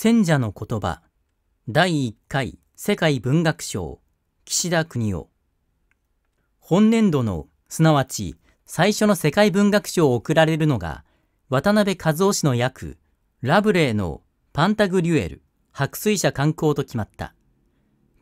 賢者の言葉第1回世界文学賞岸田邦夫本年度のすなわち最初の世界文学賞を贈られるのが渡辺和夫氏の役ラブレーのパンタグリュエル白水社観光と決まった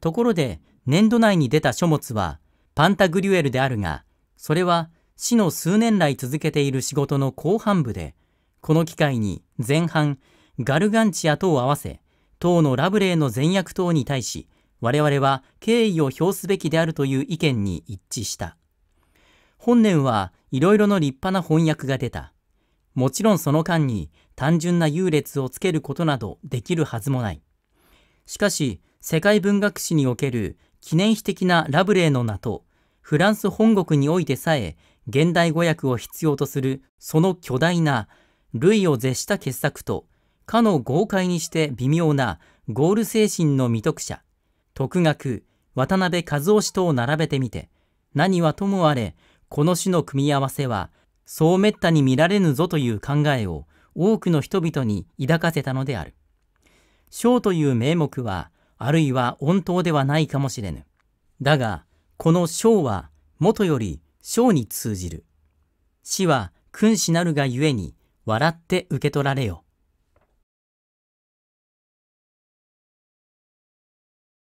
ところで年度内に出た書物はパンタグリュエルであるがそれは市の数年来続けている仕事の後半部でこの機会に前半ガルガンチアとを合わせ、党のラブレーの前役等に対し、我々は敬意を表すべきであるという意見に一致した。本年はいろいろの立派な翻訳が出た。もちろんその間に単純な優劣をつけることなどできるはずもない。しかし、世界文学史における記念碑的なラブレーの名と、フランス本国においてさえ現代語訳を必要とするその巨大な類を絶した傑作とかの豪快にして微妙なゴール精神の未得者、徳学、渡辺和夫氏とを並べてみて、何はともあれ、この種の組み合わせは、そう滅多に見られぬぞという考えを多くの人々に抱かせたのである。章という名目は、あるいは本当ではないかもしれぬ。だが、この章は、もとより章に通じる。死は君子なるがゆえに、笑って受け取られよ。